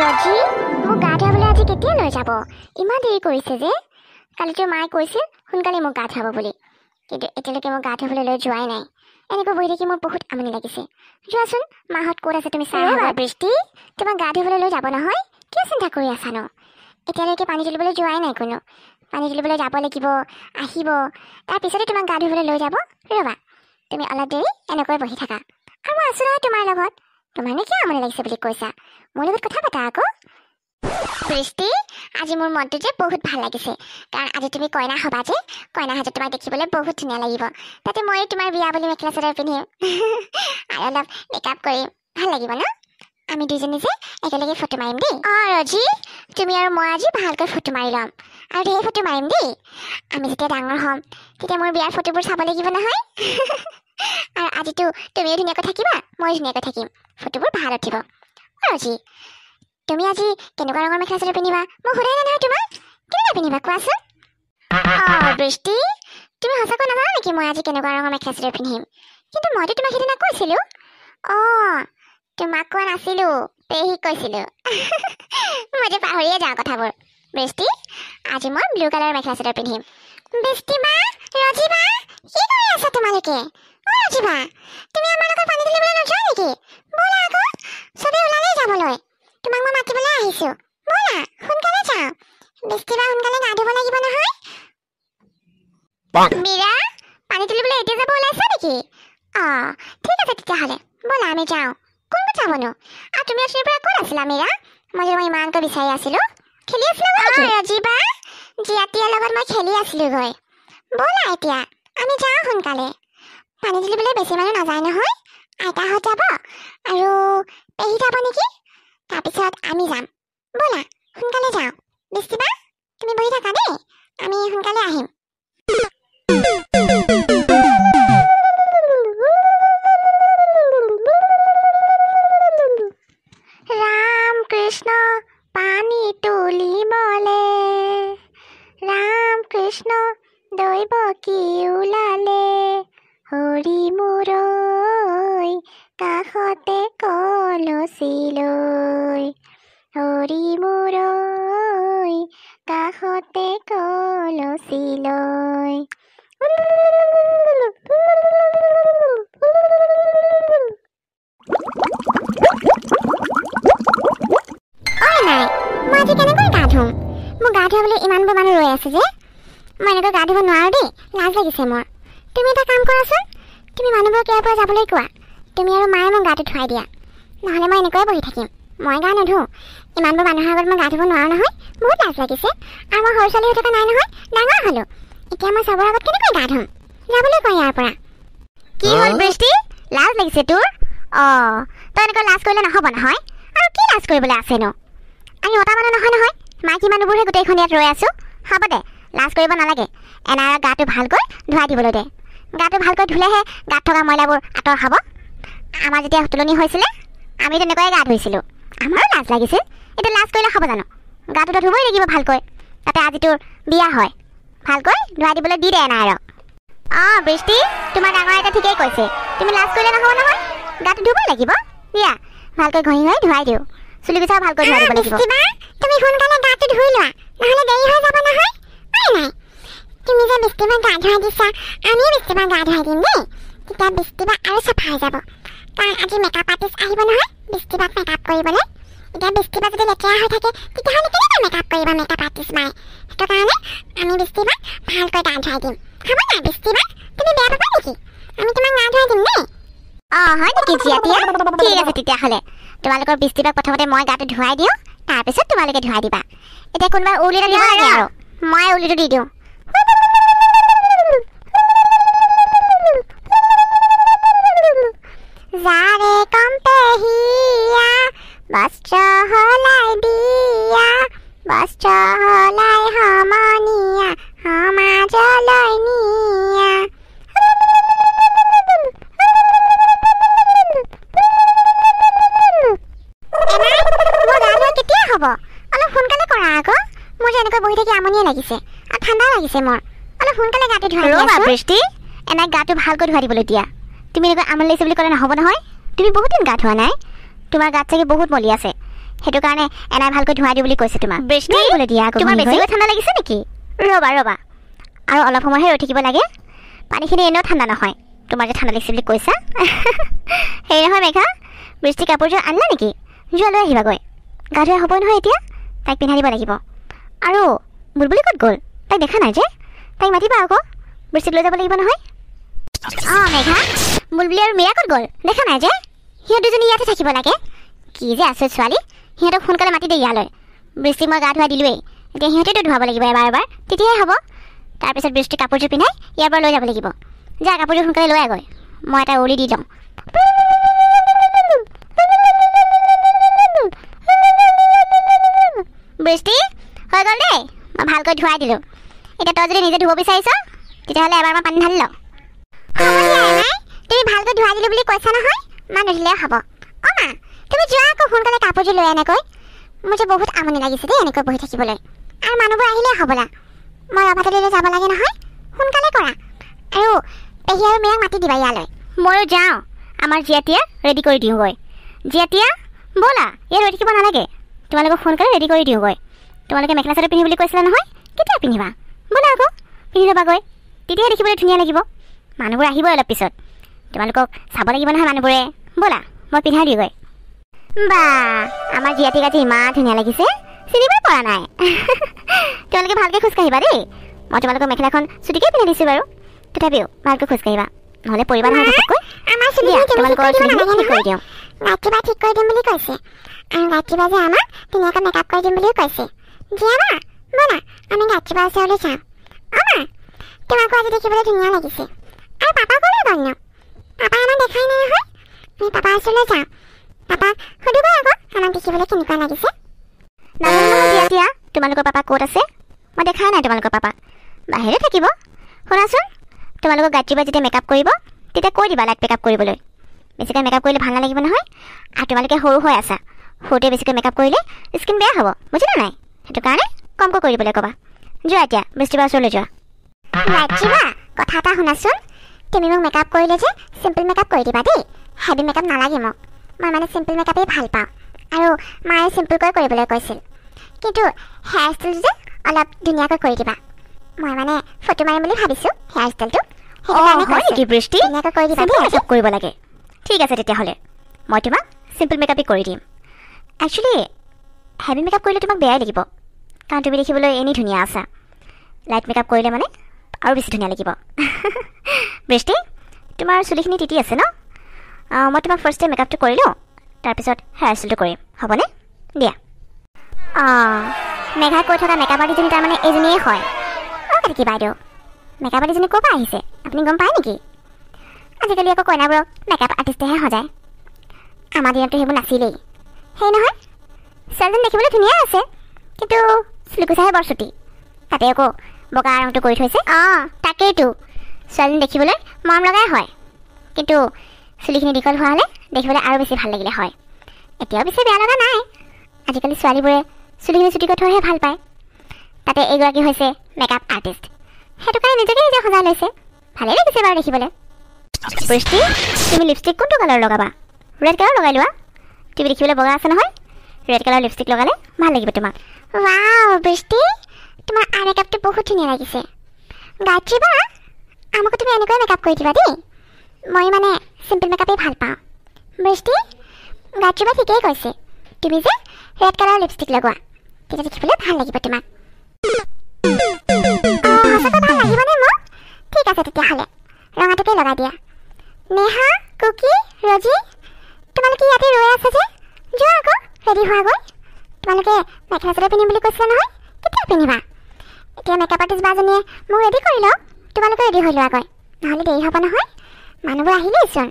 ৰজি মোক গা ধুৱাবলৈ আজি কেতিয়া লৈ যাব ইমান দেৰি কৰিছে যে কালিতো মায়ে কৈছিল সোনকালে মোক গা ধুৱাব বুলি কিন্তু এতিয়ালৈকে মোক গা ধুৱাবলৈ লৈ যোৱাই নাই এনেকৈ বহি থাকি মোৰ বহুত আমনি লাগিছে যোৱাচোন মাহঁত ক'ত আছে তুমি চাই বৃষ্টি তোমাক গা ধুবলৈ লৈ যাব নহয় কিয় চিন্তা কৰি আছানো এতিয়ালৈকে পানী তুলিবলৈ যোৱাই নাই কোনো পানী তুলিবলৈ যাব লাগিব আহিব তাৰপিছতে তোমাক গা ধুবলৈ লৈ যাব ৰ'বা তুমি অলপ দেৰি এনেকৈ বহি থাকা আৰু আছো নহয় তোমাৰ লগত তোমাৰনে কিয় মনে লাগিছে বুলি কৈছা মোৰ লগত কথা পাতা আকৌ সৃষ্টি আজি মোৰ মনটো যে বহুত ভাল লাগিছে কাৰণ আজি তুমি কইনা হ'বা যে কইনা হাজত তোমাক দেখিবলৈ বহুত ধুনীয়া লাগিব তাতে মই তোমাৰ বিয়া বুলি মেখেলা চাদৰ পিন্ধিম আৰু অলপ মেকআপ কৰিম ভাল লাগিব ন আমি দুইজনী যে একেলগে ফটো মাৰিম দেই অঁ ৰজি তুমি আৰু মই আজি ভালকৈ ফটো মাৰি ল'ম আৰু ঢেৰ ফটো মাৰিম দেই আমি যেতিয়া ডাঙৰ হ'ম তেতিয়া মোৰ বিয়াৰ ফটোবোৰ চাব লাগিব নহয় আৰু আজিতো তুমি ধুনীয়াকৈ থাকিবা মই ধুনীয়াকৈ থাকিম ফটোবোৰ ভাল উঠিব ৰজি তুমি আজি কেনেকুৱা ৰঙৰ মেখেলা চাদৰ পিন্ধিবা মই সোধাই নাই নহয় তোমাৰ কেনেকুৱা পিন্ধিবা কোৱাচোন অঁ বৃষ্টি তুমি সঁচাকৈ নাজানো নেকি মই আজি কেনেকুৱা ৰঙৰ মেখেলা চাদৰ পিন্ধিম কিন্তু মইতো তোমাক সেইদিনা কৈছিলোঁ অঁ তোমাক কোৱা নাছিলোঁ পেহীক কৈছিলোঁ মই যে পাহৰিয়ে যাওঁ কথাবোৰ বৃষ্টি আজি মই ব্লু কালাৰৰ মেখেলা চাদৰ পিন্ধিম বৃষ্টি মা ৰজি মা কি কৰি আছা তোমালোকে ওলাই আহিবা তুমি আমাৰ লগত পানী দিলে বোলে নোযোৱা নেকি ব'লা আকৌ চবেই ওলালেই যাবলৈ তোমাক মই মাতিবলৈ আহিছোঁ ব'লা সোনকালে যাওঁ বেছি বা সোনকালে গা ধুব লাগিব নহয় মীৰা পানী তুলিবলৈ এতিয়া যাব ওলাইছা নেকি অঁ ঠিক আছে তেতিয়াহ'লে ব'লা আমি যাওঁ কোনটো যাবনো আৰু তুমি আচুৰিৰ পৰা ক'ত আছিলা মীৰা মই মই ইমানকৈ বিচাৰি আছিলোঁ খেলি আছিলোঁ ৰজিবা জীয়াতীয়াৰ লগত মই খেলি আছিলোঁগৈ ব'লা এতিয়া আমি যাওঁ সোনকালে পানী দিবলৈ বেছি মানুহ নাযায় নহয় আইতাহঁত যাব আৰু পেহী যাব নেকি তাৰপিছত আমি যাম ব'লা সোনকালে যাওঁ বেছিবা তুমি বহি থাকা দেই আমি সোনকালে আহিম ৰাম কৃষ্ণ পানী তুলিবলৈ ৰাম কৃষ্ণ দৈৱ কি ওলায় আছিলৈ হৰিবোৰ কাষতে কলচিলৈ মোৰ তুমি এটা কাম কৰাচোন তুমি মানুহবোৰক যাবলৈ কোৱা তুমি আৰু মায়ে মোক গাটো ধুৱাই দিয়া নহ'লে মই এনেকৈয়ে বহি থাকিম মই গা নোধোওঁ ইমানবোৰ মানুহৰ আগত মই গা ধুব নোৱাৰোঁ নহয় বহুত লাজ লাগিছে আৰু মই সৰু ছোৱালী হৈ থকা নাই নহয় ডাঙৰ হ'লোঁ এতিয়া মই চবৰ আগত কেনেকৈ গা ধুম যাবলৈ কওঁ ইয়াৰ পৰা কি হ'ল বৃষ্টি লাজ লাগিছে তোৰ অঁ তই এনেকৈ লাজ কৰিলে নহ'ব নহয় আৰু কি লাজ কৰিবলৈ আছেনো আমি অতা মানুহ নহয় নহয় মাইকী মানুহবোৰহে গোটেইখন ইয়াত ৰৈ আছোঁ হ'ব দে লাজ কৰিব নালাগে এনাৰ গাটো ভালকৈ ধুৱাই দিবলৈ দে গাটো ভালকৈ ধুলেহে গাত থকা মইলাবোৰ আঁতৰ হ'ব আমাৰ যেতিয়া তুলনি হৈছিলে আমি তেনেকৈয়ে গা ধুইছিলোঁ আমাৰো লাজ লাগিছিল এতিয়া লাজ কৰিলে হ'ব জানো গাটোতো ধুবই লাগিব ভালকৈ তাতে আজি তোৰ বিয়া হয় ভালকৈ ধুৱাই দিবলৈ দি দে নাই আৰু অঁ বৃষ্টি তোমাৰ ডাঙৰ এটা ঠিকেই কৈছে তুমি লাজ কৰিলে নহ'ব নহয় গাটো ধুবই লাগিব দিয়া ভালকৈ ঘঁহি ঘঁহি ধুৱাই দিওঁ চুলি পিছাও ভালকৈ ধুৱাই দিব লাগিব তুমি সোনকালে গাটো ধুই লোৱা নহ'লে দেৰি হৈ যাব নহয় তুমি যে বৃষ্টিমাক গা ধুৱাই দিছা আমিও বৃষ্টিমাক গা ধুৱাই দিম দেই তেতিয়া বৃষ্টিমা আৰু চাফা হৈ যাব কাৰণ আজি মেকআপ আৰ্টিষ্ট আহিব নহয় বৃষ্টিবাক মেকআপ কৰিবলৈ এতিয়া বৃষ্টিবা যদি লেতেৰা হৈ থাকে তেতিয়াহ'লে কেনেকৈ মেকআপ কৰিব মেকআপ আৰ্টিষ্ট মায়ে সেইটো কাৰণে আমি বৃষ্টিবাক ভালকৈ গা ধুৱাই দিম হ'ব নাই বৃষ্টিবাক তুমি বেয়া পাবা নেকি আমি তোমাক গা ধুৱাই দিম দেই অঁ হয় নেকি জীয়া দিয়া ঠিক আছে তেতিয়াহ'লে তোমালোকৰ বৃষ্টিবাক প্ৰথমতে মই গাটো ধুৱাই দিওঁ তাৰপিছত তোমালোকে ধুৱাই দিবা এতিয়া কোনোবাই উলিটো দিব লাগে আৰু মই উলিটো দি দিওঁ দেখি আমনিয়ে লাগিছে আৰু ঠাণ্ডা লাগিছে মোৰ অলপ সোনকালে গাটো ধুৱাই এনাই গাটো ভালকৈ ধুৱাই দিবলৈ দিয়া তুমি এনেকৈ আমনি লাগিছে বুলি ক'লে নহ'ব নহয় তুমি বহুত দিন গা ধোৱা নাই তোমাৰ গাত চাগে বহুত মলি আছে সেইটো কাৰণে এনাই ভালকৈ ধুৱাই দিওঁ বুলি কৈছে তোমাৰ দিয়া তোমাৰ বেছিকৈ ঠাণ্ডা লাগিছে নেকি ৰ'বা ৰ'বা আৰু অলপ সময়হে ৰৈ থাকিব লাগে পানীখিনি এনেও ঠাণ্ডা নহয় তোমাৰ যে ঠাণ্ডা লাগিছে বুলি কৈছা হেৰি নহয় মেঘা বৃষ্টি কাপোৰযোৰ আনিলা নেকি যোৱা আহিবা গৈ গা ধোৱাই হ'ব নহয় এতিয়া তাইক পিন্ধাই দিব লাগিব আৰু বুলবুলি ক'ত গ'ল তাইক দেখা নাই যে তাইক মাতিবা আকৌ বৃষ্টিক লৈ যাব লাগিব নহয় অঁ মেঘা বুলবুলি আৰু মীৰা ক'ত গ'ল দেখা নাই যে সিহঁত দুজনী ইয়াতে থাকিব লাগে কি যে আছে ছোৱালী সিহঁতক সোনকালে মাতি দে ইয়ালৈ বৃষ্টিক মই গা ধুৱাই দিলোৱেই এতিয়া সিহঁতেতো ধুৱাব লাগিব এবাৰ এবাৰ তেতিয়াহে হ'ব তাৰপিছত বৃষ্টি কাপোৰযোৰ পিন্ধাই ইয়াৰ পৰা লৈ যাব লাগিব যা কাপোৰযোৰ সোনকালে লৈ আগৈ মই এটা উৰি দি যাওঁ বৃষ্টি হৈ গ'ল দেই মই ভালকৈ ধুৱাই দিলোঁ এতিয়া তই যদি নিজে ধুব বিচাৰিছ তেতিয়াহ'লে এবাৰ মই পানী ঢালি লওঁ তুমি ভালকৈ ধুৱাই দিলোঁ বুলি কৈছা নহয় মান ধৰিলেও হ'ব অঁ তুমি যোৱা আকৌ সোনকালে কাপোৰযোৰ লৈ এনেকৈ মোৰ যে বহুত আমনি লাগিছে দেই এনেকৈ বহি থাকিবলৈ আৰু মানুহবোৰ আহিলেই হ'বলা মই ৰভাতলিলৈ যাব লাগে নহয় সোনকালে কৰা আৰু পেহী আৰু মেয়াক মাতি দিবা ইয়ালৈ ময়ো যাওঁ আমাৰ জীয়াতীয়ে ৰেডি কৰি দিওঁগৈ জীয়াতীয়া ব'লা ইয়াত ৰৈ থাকিব নালাগে তোমালোকক সোনকালে ৰেডি কৰি দিওঁগৈ তোমালোকে মেখেলা চাদৰ পিন্ধি বুলি কৈছিলা নহয় কেতিয়া পিন্ধিবা ব'লা আকৌ পিন্ধি ল'বাগৈ তেতিয়াহে দেখিবলৈ ধুনীয়া লাগিব মানুহবোৰ আহিবই অলপ পিছত তোমালোকক চাব লাগিব নহয় মানুহবোৰে ব'লা মই পিন্ধাই দিওঁগৈ বা আমাৰ জীয়াতী গাজি ইমান ধুনীয়া লাগিছে চিনিবই পৰা নাই তোমালোকে ভালকৈ খোজকাঢ়িবা দেই মই তোমালোকৰ মেখেলাখন চুটিকেই পিন্ধি দিছোঁ বাৰু তথাপিও ভালকৈ খোজকাঢ়িবা নহ'লে পৰিবা ৰাতিপুৱা কৰি দিম বুলি যে আমাক ধুনীয়াকৈ মেকআপ কৰি দিম বুলিও কৈছে দিয়া না না আমি গাছপালা চাউলে চাওঁ অঁ তোমাকো আজি দেখিবলৈ ধুনীয়া লাগিছে আৰু পাপা ক'লে বন্য পাপা আমাক দেখাই নাই হয় আমি পাপাৰ ওচৰলৈ যাওঁ পাপাক সুধিব আকৌ আমাক দেখিবলৈ কেনেকুৱা লাগিছে এতিয়া তোমালোকৰ পাপা ক'ত আছে মই দেখাই নাই তোমালোকৰ পাপাক বাহিৰে থাকিব শুনাচোন তোমালোকৰ গাত্ৰীবা যেতিয়া মেকআপ কৰিব তেতিয়া কৈ দিবা লাইট মেকআপ কৰিবলৈ বেছিকৈ মেকআপ কৰিলে ভাল নালাগিব নহয় আৰু তোমালোকে সৰু হৈ আছা সৰুতে বেছিকৈ মেকআপ কৰিলে স্কিন বেয়া হ'ব বুজিলা নাই সেইটো কাৰণে কমকৈ কৰিবলৈ ক'বা যোৱা এতিয়া বৃষ্টিবাৰ ওচৰলৈ যোৱা ৰাখিবা কথা এটা শুনাচোন তুমি মোক মেকআপ কৰিলে যে চিম্পল মেকআপ কৰি দিবা দেই হেভি মেকআপ নালাগে মোক মই মানে চিম্পল মেকআপেই ভাল পাওঁ আৰু মায়ে চিম্পলকৈ কৰিবলৈ কৈছিল কিন্তু হেয়াৰ ষ্টাইলটো যে অলপ ধুনীয়াকৈ কৰি দিবা মই মানে ফটো মাৰিম বুলি ভাবিছোঁ হেয়াৰ ষ্টাইলটো ঠিক আছে তেতিয়াহ'লে মই তোমাক চিম্পল মেকআপেই কৰি দিম একচুৱেলি হেভি মেকআপ কৰিলে তোমাক বেয়াই লাগিব কাৰণ তুমি দেখিবলৈ এনেই ধুনীয়া আছা লাইট মেকআপ কৰিলে মানে আৰু বেছি ধুনীয়া লাগিব বৃষ্টি তোমাৰ চুলিখিনি তিতি আছে ন মই তোমাক ফাৰ্ষ্ট ডে' মেকআপটো কৰি লওঁ তাৰপিছত হেয়াৰ ষ্টাইলটো কৰিম হ'বনে দিয়া অঁ মেঘাই কৈ থকা মেকআপ আৰ্টিজনী তাৰমানে এইজনীয়ে হয় অঁ নেকি বাইদেউ মেকআপ আৰ্টিজনী পৰা আহিছে আপুনি গম পায় নেকি আজিকালি আকৌ কইনাবোৰক মেকআপ আৰ্টিষ্টেহে সজায় আমাৰ দিনততো সেইবোৰ নাছিলেই সেই নহয় ছোৱালীজনী দেখিবলৈ ধুনীয়া আছে কিন্তু চুলিকোচাহে বৰ চুটি তাতে আকৌ বগা ৰংটো কৰি থৈছে অঁ তাকেইতো ছোৱালীজনী দেখিবলৈ মৰম লগাই হয় কিন্তু চুলিখিনি দীঘল হোৱা হ'লে দেখিবলৈ আৰু বেছি ভাল লাগিলে হয় এতিয়াও পিছে বেয়া লগা নাই আজিকালি ছোৱালীবোৰে চুলিখিনি চুটি কৰি থোৱাহে ভাল পায় তাতে এইগৰাকী হৈছে মেকআপ আৰ্টিষ্ট সেইটো কাৰণে নিজকে নিজে সজাই লৈছে ভালেই লাগিছে বাৰু দেখিবলৈ বৃষ্টি তুমি লিপষ্টিক কোনটো কালাৰ লগাবা ৰেড কালাৰ লগাই লোৱা তুমি দেখিবলৈ বগা আছে নহয় ৰেড কালাৰ লিপষ্টিক লগালে ভাল লাগিব তোমাক ৱাও বৃষ্টি তোমাৰ আই মেকআপটো বহুত ধুনীয়া লাগিছে গায়ত্ৰী বা আমাকো তুমি এনেকৈ মেকআপ কৰি দিবা দেই মই মানে চিম্পল মেকআপেই ভাল পাওঁ বৃষ্টি গায়ত্ৰী বা ঠিকেই কৈছে তুমি যে ৰেড কালাৰ লিপষ্টিক লগোৱা তেতিয়া দেখিবলৈ ভাল লাগিব তোমাক ঠিক আছে তেতিয়াহ'লে ৰঙাটোকে লগাই দিয়া নেহা কুকি ৰজি ৰেডি হোৱাগৈ তোমালোকে মেখেলা চাদৰ পিন্ধিম বুলি কৈছিলা নহয় কেতিয়া পিন্ধিবা এতিয়া মেকআপ আৰ্টিষ্ট বাজনীয়ে মোক ৰেডি কৰি লওক তোমালোকে ৰেডি হৈ লোৱা গৈ নহ'লে দেৰি হ'ব নহয় মানুহবোৰ আহিলেইচোন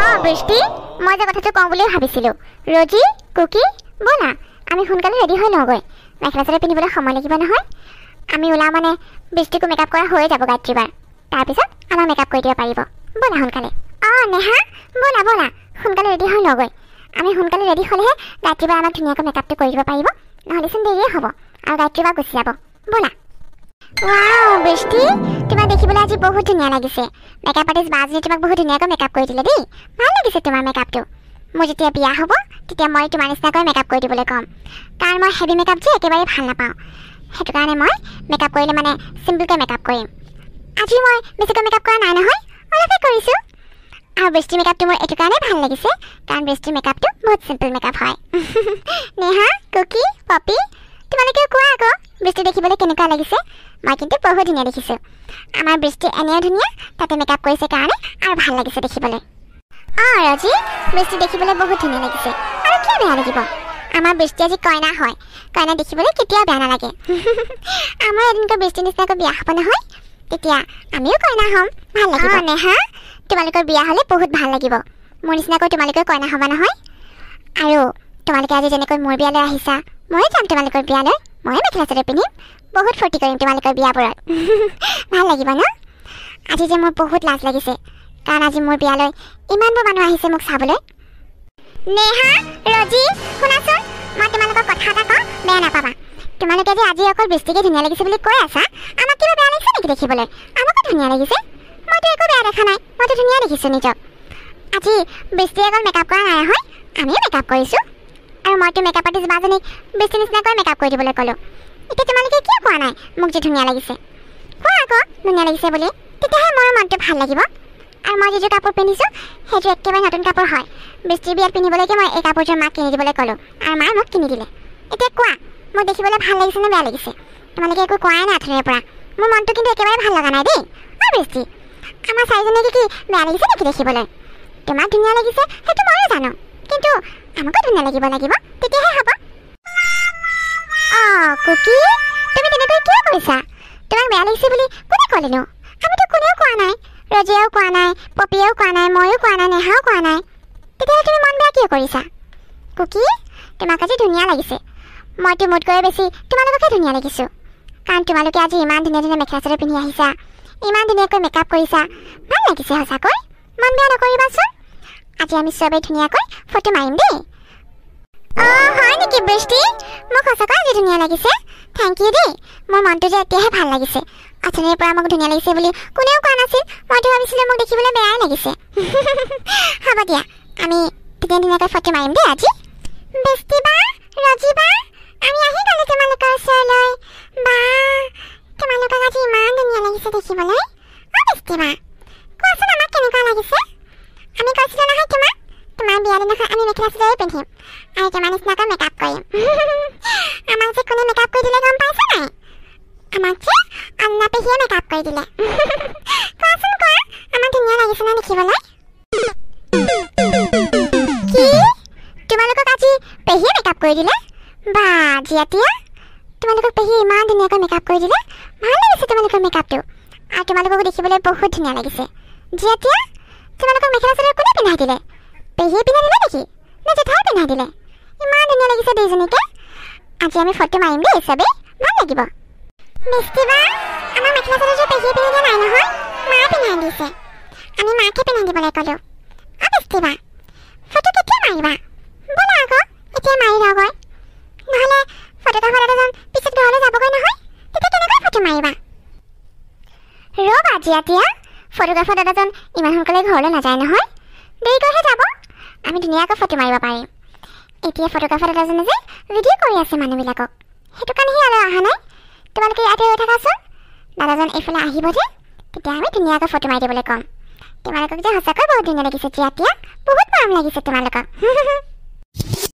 অঁ বৃষ্টি মই যে কথাটো কওঁ বুলিয়ে ভাবিছিলোঁ ৰজি কুকি ব'লা আমি সোনকালে ৰেডি হৈ লওঁগৈ মেখেলা চাদৰ পিন্ধিবলৈ সময় লাগিব নহয় আমি ওলাওঁ মানে বৃষ্টিকো মেকআপ কৰা হৈয়ে যাব গাত্ৰীবাৰ তাৰপিছত আমাৰ মেকআপ কৰি দিব পাৰিব ব'লা সোনকালে অঁ নেহা ব'লা ব'লা সোনকালে ৰেডি হৈ লওঁগৈ আমি সোনকালে ৰেডি হ'লেহে গায়ত্ৰী বাই আমাক ধুনীয়াকৈ মেকআপটো কৰি দিব পাৰিব নহ'লেচোন দেৰিয়ে হ'ব আৰু গায়ত্ৰী বা গুচি যাব ব'লা ৱাও বৃষ্টি তোমাৰ দেখিবলৈ আজি বহুত ধুনীয়া লাগিছে মেকআপ আৰ্টিষ্ট বাজনীয়ে তোমাক বহুত ধুনীয়াকৈ মেকআপ কৰি দিলে দেই ভাল লাগিছে তোমাৰ মেকআপটো মোৰ যেতিয়া বিয়া হ'ব তেতিয়া মই তোমাৰ নিচিনাকৈ মেকআপ কৰি দিবলৈ ক'ম কাৰণ মই হেভি মেকআপ যে একেবাৰে ভাল নাপাওঁ সেইটো কাৰণে মই মেকআপ কৰিলে মানে চিম্পুলকৈ মেকআপ কৰিম আজি মই বেছিকৈ মেকআপ কৰা নাই নহয় অলপেই কৰিছোঁ আৰু বেষ্টি মেকআপটো মোৰ এইটো কাৰণে ভাল লাগিছে কাৰণ বেষ্টি মেকআপটো বহুত চিম্পল মেকআপ হয় নেহা কুকি পপি তোমালোকে কোৱা আকৌ বৃষ্টি দেখিবলৈ কেনেকুৱা লাগিছে মই কিন্তু বহুত ধুনীয়া দেখিছোঁ আমাৰ বৃষ্টি এনেও ধুনীয়া তাতে মেকআপ কৰিছে কাৰণে আৰু ভাল লাগিছে দেখিবলৈ অঁ ৰজি বৃষ্টি দেখিবলৈ বহুত ধুনীয়া লাগিছে আৰু কিয় বেয়া লাগিব আমাৰ বৃষ্টি আজি কইনা হয় কইনা দেখিবলৈ কেতিয়াও বেয়া নালাগে আমাৰ এদিনকৈ বৃষ্টিৰ নিচিনাকৈ বিয়া হ'ব নহয় তেতিয়া আমিও কইনা হ'ম ভাল লাগিব নেহা তোমালোকৰ বিয়া হ'লে বহুত ভাল লাগিব মোৰ নিচিনাকৈ তোমালোকৰ কইনা হ'বা নহয় আৰু তোমালোকে আজি যেনেকৈ মোৰ বিয়ালৈ আহিছা ময়ে যাম তোমালোকৰ বিয়ালৈ ময়ে মেখেলা চাদৰ পিন্ধিম বহুত ফূৰ্তি কৰিম তোমালোকৰ বিয়াবোৰত ভাল লাগিব ন আজি যে মোৰ বহুত লাজ লাগিছে কাৰণ আজি মোৰ বিয়ালৈ ইমানবোৰ মানুহ আহিছে মোক চাবলৈ নেহা ৰজি শুনাচোন মই তোমালোকৰ কথা এটা কওঁ বেয়া নাপাবা তোমালোকে যে আজি অকল বেছিকৈ ধুনীয়া লাগিছে বুলি কৈ আছা আমাক কিবা বেয়া লাগিছে নেকি দেখিবলৈ আমাকো ধুনীয়া লাগিছে মইতো একো বেয়া দেখা নাই মইতো ধুনীয়া দেখিছোঁ নিজক আজি বেষ্টিয়ে গ'ল মেকআপ কৰা নাই হয় আমিও মেকআপ কৰিছোঁ আৰু মই তোৰ মেকআপত যিমানজনীক বেষ্টি নিচিনাকৈ মেকআপ কৰি দিবলৈ ক'লোঁ এতিয়া তোমালোকে কিয় কোৱা নাই মোক যে ধুনীয়া লাগিছে কোৱা আকৌ ধুনীয়া লাগিছে বুলি তেতিয়াহে মোৰ মনটো ভাল লাগিব আৰু মই যিযোৰ কাপোৰ পিন্ধিছোঁ সেইযোৰ একেবাৰে নতুন কাপোৰ হয় বেষ্টিৰ বিয়াত পিন্ধিবলৈকে মই এই কাপোৰযোৰ মাক কিনি দিবলৈ ক'লোঁ আৰু মায়ে মোক কিনি দিলে এতিয়া কোৱা মোক দেখিবলৈ ভাল লাগিছেনে বেয়া লাগিছে তোমালোকে একো কোৱাই নাই আঁঠুৰে পৰা মোৰ মনটো কিন্তু একেবাৰে ভাল লগা নাই দেই বেষ্টি আমাৰ চাৰিজনীয়ে কি বেয়া লাগিছে নেকি দেখিবলৈ তোমাক ধুনীয়া লাগিছে সেইটো ময়ো জানো কিন্তু আমাকো ধুনীয়া লাগিব লাগিব তেতিয়াহে হ'ব অঁ কুকি তুমি তেনেকৈ কিয় কৰিছা তোমাক বেয়া লাগিছে বুলি কোনে ক'লেনো আমিতো কোনেও কোৱা নাই ৰজিয়াও কোৱা নাই পপীয়েও কোৱা নাই ময়ো কোৱা নাই নেহাও কোৱা নাই তেতিয়াহে তুমি মন বেয়া কিয় কৰিছা কুকি তোমাক আজি ধুনীয়া লাগিছে মইতো মোতকৈ বেছি তোমালোককে ধুনীয়া লাগিছোঁ কাৰণ তোমালোকে আজি ইমান ধুনীয়া ধুনীয়া মেখেলা চাদৰ পিন্ধি আহিছা ইমান ধুনীয়াকৈ মেকআপ কৰিছা ভাল লাগিছে সঁচাকৈ মন বেয়া নকৰিবাচোন আজি আমি চবেই ধুনীয়াকৈ ফটো মাৰিম দেই অঁ হয় নেকি বৃষ্টি মোক সঁচাকৈ আজি ধুনীয়া লাগিছে থেংক ইউ দেই মোৰ মনটো যে এতিয়াহে ভাল লাগিছে আঁচনিৰ পৰা মোক ধুনীয়া লাগিছে বুলি কোনেও কোৱা নাছিল মইতো ভাবিছিলোঁ মোক দেখিবলৈ বেয়াই লাগিছে হ'ব দিয়া আমি ধুনীয়া ধুনীয়াকৈ ফটো মাৰিম দেই আজি বৃষ্টি বা ৰজি বা আমি আহি গ'লো তোমালোকৰ ওচৰলৈ বা que m'ha llogat la gima de mi alegre de xivolé? Oh, d'estima! Qua s'ha demà que m'ha llogat la A mi cos d'una haitema, que m'ha enviat una a mi me clàssica de pentim. A mi que m'ha nesnat me cap coi. A mi se cune me cap coi dile gom pa s'ha mai. A mi que a mi pe hi me cap coi dile. Qua s'ha qua, a mi tenia la gisena de xivolé? Qui? Tu m'ha llogat la gisena de xivolé? Ba, tia tia? তোমালোকক পেহি ইমান ধুনীয়াকৈ makeup কৰি দিলে ভাল লাগিছে তোমালোকৰ মেকআপটো আৰু তোমালোককো দেখিবলৈ বহুত ধুনীয়া লাগিছে জীয়াতীয়া তোমালোকক মেখেলা চাদৰ কোনে পিন্ধাই দিলে পেহিয়ে পিন্ধাই দিলে নেকি নে জেঠাই পিন্ধাই দিলে ইমান ধুনীয়া লাগিছে দুইজনীকে আজি আমি ফটো মাৰিম দেই চবেই ভাল লাগিব মিষ্টিবা আমাৰ মেখেলা চাদৰ যে পেহিয়ে পিন্ধি দিয়া নাই নহয় মায়ে পিন্ধাই দিছে আমি মাকে পিন্ধাই দিবলৈ ক'লোঁ অঁ মিষ্টিবা ফটো কেতিয়া মাৰিবা ব'লা আকৌ এতিয়া মাৰি লগৈ নহ'লে ৰবা জীয়া তিয়া ফটোগ্ৰাফাৰ দাদাজন ইমান সোনকালে ঘৰলৈ নাযায় নহয় দেৰিকৈহে যাব আমি ধুনীয়াকৈ ফটো মাৰিব পাৰিম এতিয়া ফটোগ্ৰাফাৰ দাদাজনে যে ভিডিঅ' কৰি আছে মানুহবিলাকক সেইটো কাৰণেহে অলপ অহা নাই তোমালোকে ইয়াতে ৰৈ থাকাচোন দাদাজন এইফালে আহিব যে তেতিয়া আমি ধুনীয়াকৈ ফটো মাৰি দিবলৈ ক'ম তোমালোকক যে সঁচাকৈ বহুত ধুনীয়া লাগিছে জীয়া তিয়া বহুত মৰম লাগিছে তোমালোকক